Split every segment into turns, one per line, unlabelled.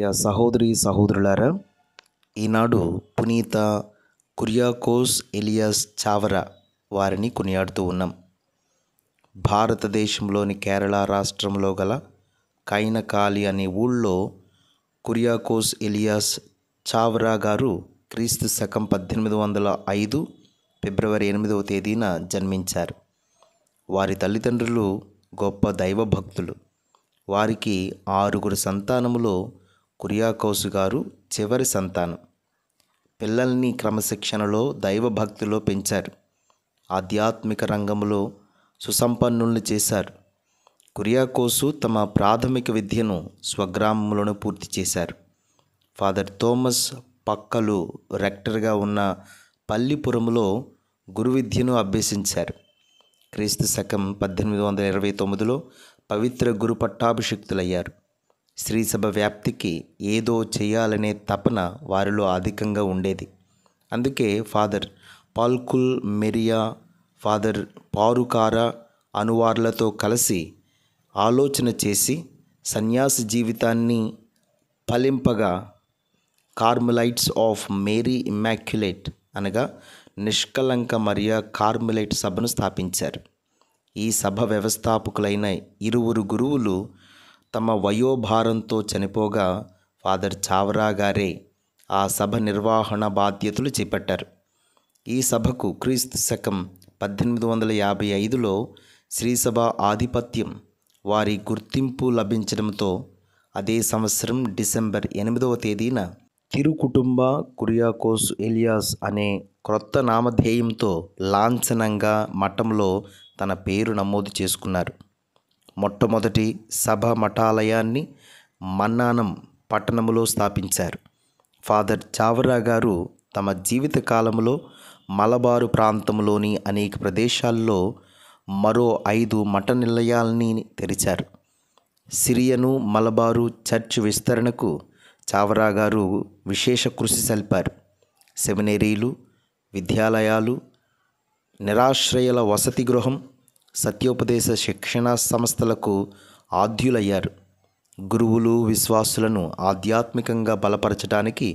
ప్రియ సహోదరి సహోదరులారా ఈనాడు పునీత కురియాకోస్ ఎలియాస్ చావరా వారిని కొనియాడుతూ ఉన్నాం భారతదేశంలోని కేరళ రాష్ట్రంలో గల కైనకాలి అనే ఊళ్ళో కురియాకోస్ ఎలియాస్ చావరా గారు క్రీస్తు శకం పద్దెనిమిది వందల ఐదు ఫిబ్రవరి ఎనిమిదవ తేదీన జన్మించారు వారి తల్లిదండ్రులు గొప్ప దైవభక్తులు వారికి ఆరుగురు సంతానములో కురియాకోసు గారు చివరి సంతానం పిల్లల్ని క్రమశిక్షణలో దైవభక్తిలో పెంచారు ఆధ్యాత్మిక రంగంలో సుసంపన్నుల్ని చేశారు కురియాకోసు తమ ప్రాథమిక విద్యను స్వగ్రామంలోనే పూర్తి చేశారు ఫాదర్ థోమస్ పక్కలు రెక్టర్గా ఉన్న పల్లిపురంలో గురు విద్యను అభ్యసించారు క్రీస్తు శకం పద్దెనిమిది వందల ఇరవై తొమ్మిదిలో పవిత్ర గురు పట్టాభిషిక్తులయ్యారు శ్రీసభ వ్యాప్తికి ఏదో చేయాలనే తపన వారిలో అధికంగా ఉండేది అందుకే ఫాదర్ పాల్కుల్ మెరియా ఫాదర్ పారుకార అనువార్లతో కలిసి ఆలోచన చేసి సన్యాస జీవితాన్ని ఫలింపగా కార్మలైట్స్ ఆఫ్ మేరీ ఇమ్మాక్యులేట్ అనగా నిష్కలంక మరియా కార్మలైట్ సభను స్థాపించారు ఈ సభ వ్యవస్థాపకులైన ఇరువురు గురువులు తమ వయోభారంతో చనిపోగా ఫాదర్ చావరా గారే ఆ సభ నిర్వహణ బాధ్యతలు చేపట్టారు ఈ సభకు క్రీస్తు శకం పద్దెనిమిది వందల యాభై ఐదులో శ్రీసభ ఆధిపత్యం వారి గుర్తింపు లభించడంతో అదే సంవత్సరం డిసెంబర్ ఎనిమిదవ తేదీన తిరుకుటుంబ కురియాకోస్ ఎలియాస్ అనే క్రొత్త నామధేయంతో లాంఛనంగా మఠంలో తన పేరు నమోదు చేసుకున్నారు మొట్టమొదటి సభ మఠాలయాన్ని మన్నానం పట్టణములో స్థాపించారు ఫాదర్ చావరా గారు తమ జీవిత కాలంలో మలబారు ప్రాంతంలోని అనేక ప్రదేశాల్లో మరో ఐదు మఠ నిలయాల్ని తెరిచారు సిరియను మలబారు చర్చ్ విస్తరణకు చావరా గారు విశేష కృషి సల్పారు సెమినేరీలు విద్యాలయాలు నిరాశ్రయల వసతి గృహం సత్యోపదేశ శిక్షణా సంస్థలకు ఆద్యులయ్యారు గురువులు విశ్వాసులను ఆధ్యాత్మికంగా బలపరచడానికి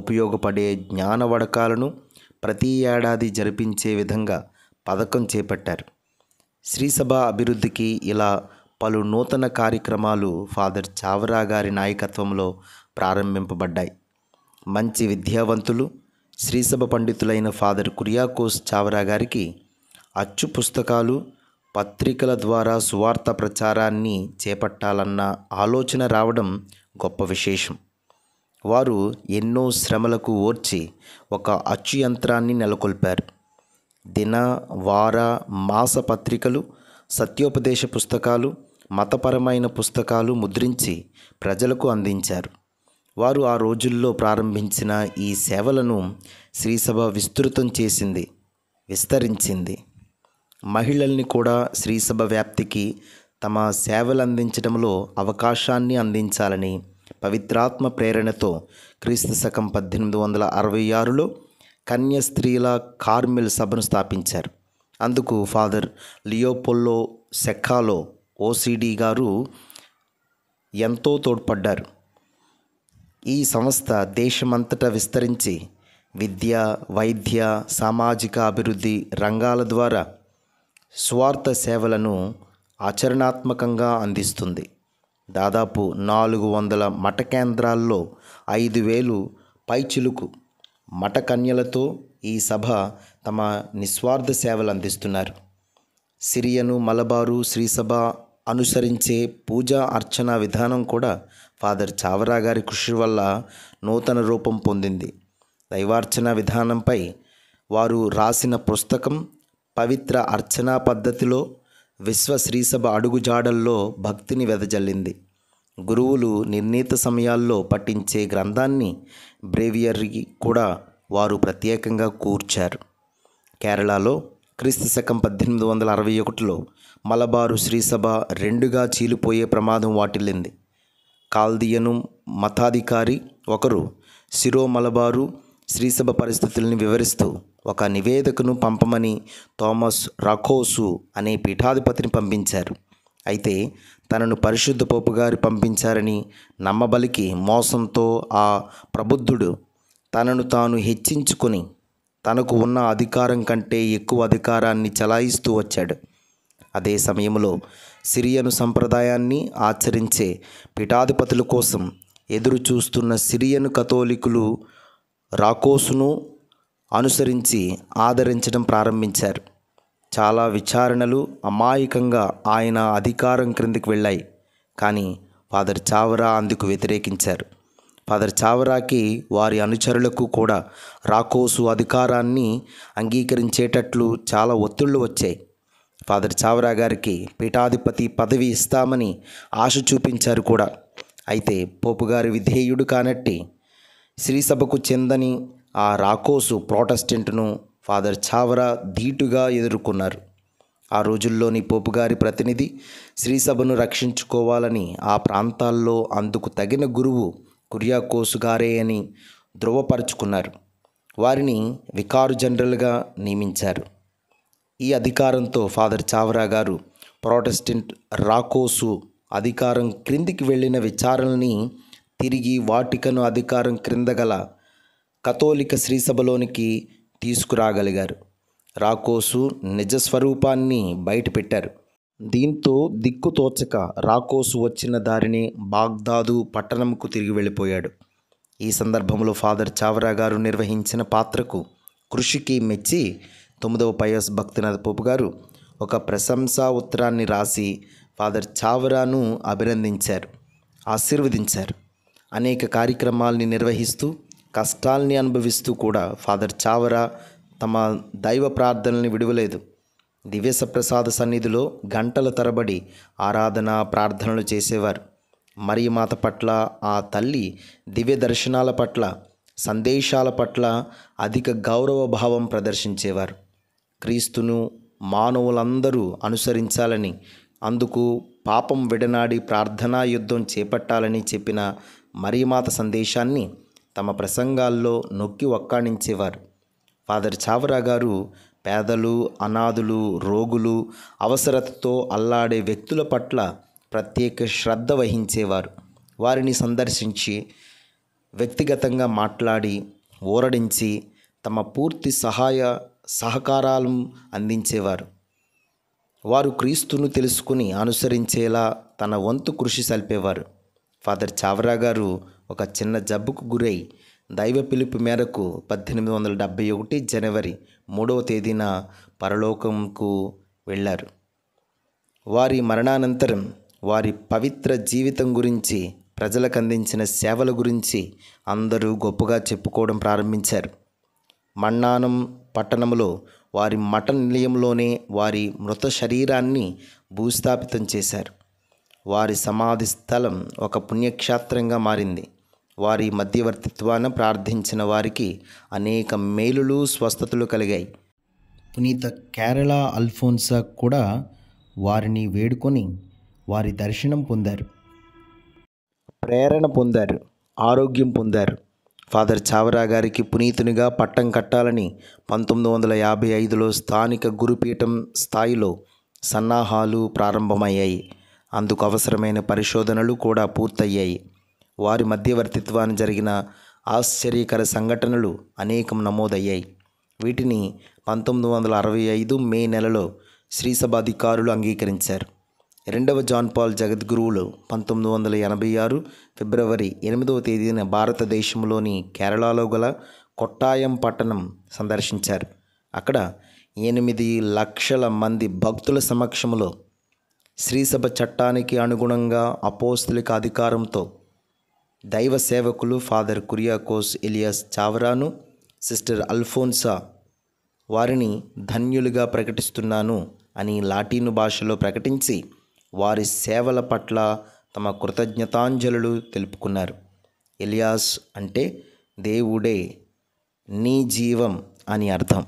ఉపయోగపడే జ్ఞాన వడకాలను ప్రతి ఏడాది జరిపించే విధంగా పథకం చేపట్టారు శ్రీసభ అభివృద్ధికి ఇలా పలు నూతన కార్యక్రమాలు ఫాదర్ చావరా గారి నాయకత్వంలో ప్రారంభింపబడ్డాయి మంచి విద్యావంతులు శ్రీసభ పండితులైన ఫాదర్ కురియాకోస్ చావరా గారికి అచ్చు పుస్తకాలు పత్రికల ద్వారా సువార్త ప్రచారాన్ని చేపట్టాలన్న ఆలోచన రావడం గొప్ప విశేషం వారు ఎన్నో శ్రమలకు ఓర్చి ఒక అచ్చు యంత్రాన్ని నెలకొల్పారు దిన వార మాస పత్రికలు సత్యోపదేశ పుస్తకాలు మతపరమైన పుస్తకాలు ముద్రించి ప్రజలకు అందించారు వారు ఆ రోజుల్లో ప్రారంభించిన ఈ సేవలను శ్రీసభ విస్తృతం చేసింది విస్తరించింది మహిళల్ని కూడా శ్రీసభ వ్యాప్తికి తమ సేవలు అందించడంలో అవకాశాన్ని అందించాలని పవిత్రాత్మ ప్రేరణతో క్రీస్తు శకం పద్దెనిమిది వందల అరవై ఆరులో కన్యా స్త్రీల కార్మిల్ సభను స్థాపించారు అందుకు ఫాదర్ లియోపోల్లో సెక్కాలో ఓసిడి గారు ఎంతో తోడ్పడ్డారు ఈ సంస్థ దేశమంతటా విస్తరించి విద్య వైద్య సామాజిక అభివృద్ధి రంగాల ద్వారా స్వార్థ సేవలను ఆచరణాత్మకంగా అందిస్తుంది దాదాపు నాలుగు వందల మఠ కేంద్రాల్లో ఐదు వేలు పైచిలుకు మఠ కన్యలతో ఈ సభ తమ నిస్వార్థ సేవలు అందిస్తున్నారు సిరియను మలబారు శ్రీసభ అనుసరించే పూజా అర్చన విధానం కూడా ఫాదర్ చావరా గారి కృషి వల్ల నూతన రూపం పొందింది దైవార్చన విధానంపై వారు రాసిన పుస్తకం పవిత్ర అర్చనా పద్ధతిలో విశ్వ శ్రీసభ అడుగుజాడల్లో భక్తిని వెదజల్లింది గురువులు నిర్ణీత సమయాల్లో పఠించే గ్రంథాన్ని బ్రేవియర్కి కూడా వారు ప్రత్యేకంగా కూర్చారు కేరళలో క్రీస్తు శకం పద్దెనిమిది వందల అరవై ఒకటిలో మలబారు శ్రీసభ రెండుగా చీలిపోయే ప్రమాదం వాటిల్లింది కాల్దియను మతాధికారి ఒకరు శిరో మలబారు శ్రీసభ పరిస్థితుల్ని వివరిస్తూ ఒక నివేదికను పంపమని థామస్ రాకోసు అనే పీఠాధిపతిని పంపించారు అయితే తనను పరిశుద్ధ పోపు గారు పంపించారని నమ్మబలికి మోసంతో ఆ ప్రబుద్ధుడు తనను తాను హెచ్చించుకొని తనకు ఉన్న అధికారం కంటే ఎక్కువ అధికారాన్ని చలాయిస్తూ వచ్చాడు అదే సమయంలో సిరియను సంప్రదాయాన్ని ఆచరించే పీఠాధిపతుల కోసం ఎదురు చూస్తున్న సిరియను కథోలికులు రాకోసును అనుసరించి ఆదరించడం ప్రారంభించారు చాలా విచారణలు అమాయకంగా ఆయన అధికారం క్రిందికి వెళ్ళాయి కానీ ఫాదర్ చావరా అందుకు వ్యతిరేకించారు ఫాదర్ చావరాకి వారి అనుచరులకు కూడా రాకోసు అధికారాన్ని అంగీకరించేటట్లు చాలా ఒత్తిళ్లు వచ్చాయి ఫాదర్ చావరా గారికి పీఠాధిపతి పదవి ఇస్తామని ఆశ చూపించారు కూడా అయితే పోపుగారి విధేయుడు కానట్టి శ్రీసభకు చెందని ఆ రాకోసు ప్రోటెస్టెంట్ను ఫాదర్ చావరా ధీటుగా ఎదుర్కొన్నారు ఆ రోజుల్లోని పోపుగారి ప్రతినిధి శ్రీసభను రక్షించుకోవాలని ఆ ప్రాంతాల్లో అందుకు తగిన గురువు కురియాకోసు గారే అని ధృవపరుచుకున్నారు వారిని వికారు జనరల్గా నియమించారు ఈ అధికారంతో ఫాదర్ చావరా గారు ప్రోటెస్టెంట్ రాకోసు అధికారం క్రిందికి వెళ్ళిన విచారణని తిరిగి వాటికను అధికారం క్రింద గల కథోలిక శ్రీసభలోనికి తీసుకురాగలిగారు రాకోసు నిజస్వరూపాన్ని బయటపెట్టారు దీంతో దిక్కుతోచక రాకోసు వచ్చిన దారిని బాగ్దాదు పట్టణంకు తిరిగి వెళ్ళిపోయాడు ఈ సందర్భంలో ఫాదర్ చావరా గారు నిర్వహించిన పాత్రకు కృషికి మెచ్చి తొమ్మిదవ పయస్ భక్తినాథ్ పోపు గారు ఒక ప్రశంసా ఉత్తరాన్ని రాసి ఫాదర్ చావరాను అభినందించారు ఆశీర్వదించారు అనేక కార్యక్రమాల్ని నిర్వహిస్తూ కష్టాల్ని అనుభవిస్తూ కూడా ఫాదర్ చావరా తమ దైవ ప్రార్థనల్ని విడవలేదు దివ్యసప్రసాద ప్రసాద సన్నిధిలో గంటల తరబడి ఆరాధన ప్రార్థనలు చేసేవారు మరి మాత పట్ల ఆ తల్లి దివ్య దర్శనాల పట్ల సందేశాల పట్ల అధిక గౌరవ భావం ప్రదర్శించేవారు క్రీస్తును మానవులందరూ అనుసరించాలని అందుకు పాపం విడనాడి ప్రార్థనా యుద్ధం చేపట్టాలని చెప్పిన మరీమాత సందేశాన్ని తమ ప్రసంగాల్లో నొక్కి ఒక్కాణించేవారు ఫాదర్ చావరా గారు పేదలు అనాథులు రోగులు అవసరతతో అల్లాడే వ్యక్తుల పట్ల ప్రత్యేక శ్రద్ధ వహించేవారు వారిని సందర్శించి వ్యక్తిగతంగా మాట్లాడి ఊరడించి తమ పూర్తి సహాయ సహకారాలను అందించేవారు వారు క్రీస్తును తెలుసుకుని అనుసరించేలా తన వంతు కృషి సల్పేవారు ఫాదర్ చావరా గారు ఒక చిన్న జబ్బుకు గురై దైవ పిలుపు మేరకు పద్దెనిమిది వందల డెబ్భై ఒకటి జనవరి మూడవ తేదీన పరలోకంకు వెళ్ళారు వారి మరణానంతరం వారి పవిత్ర జీవితం గురించి ప్రజలకు అందించిన సేవల గురించి అందరూ గొప్పగా చెప్పుకోవడం ప్రారంభించారు మన్నానం పట్టణంలో వారి మఠ నిలయంలోనే వారి మృత శరీరాన్ని భూస్థాపితం చేశారు వారి సమాధి స్థలం ఒక పుణ్యక్షేత్రంగా మారింది వారి మధ్యవర్తిత్వాన ప్రార్థించిన వారికి అనేక మేలులు స్వస్థతలు కలిగాయి పునీత కేరళ అల్ఫోన్సా కూడా వారిని వేడుకొని వారి దర్శనం పొందారు ప్రేరణ పొందారు ఆరోగ్యం పొందారు ఫాదర్ చావరా గారికి పునీతునిగా పట్టం కట్టాలని పంతొమ్మిది వందల యాభై ఐదులో స్థానిక గురుపీఠం స్థాయిలో సన్నాహాలు ప్రారంభమయ్యాయి అందుకు అవసరమైన పరిశోధనలు కూడా పూర్తయ్యాయి వారి మధ్యవర్తిత్వాన్ని జరిగిన ఆశ్చర్యకర సంఘటనలు అనేకం నమోదయ్యాయి వీటిని పంతొమ్మిది వందల అరవై ఐదు మే నెలలో శ్రీసభ అధికారులు అంగీకరించారు రెండవ జాన్ పాల్ జగద్గురువులు పంతొమ్మిది వందల ఎనభై ఆరు ఫిబ్రవరి ఎనిమిదవ తేదీన భారతదేశంలోని కేరళలో గల కొట్టాయం పట్టణం సందర్శించారు అక్కడ ఎనిమిది లక్షల మంది భక్తుల సమక్షంలో శ్రీసభ చట్టానికి అనుగుణంగా అపోస్తులిక అధికారంతో దైవ సేవకులు ఫాదర్ కురియాకోస్ ఇలియాస్ చావరాను సిస్టర్ అల్ఫోన్సా వారిని ధన్యులుగా ప్రకటిస్తున్నాను అని లాటీను భాషలో ప్రకటించి వారి సేవల పట్ల తమ కృతజ్ఞతాంజలులు తెలుపుకున్నారు ఎలియాస్ అంటే దేవుడే నీ జీవం అని అర్థం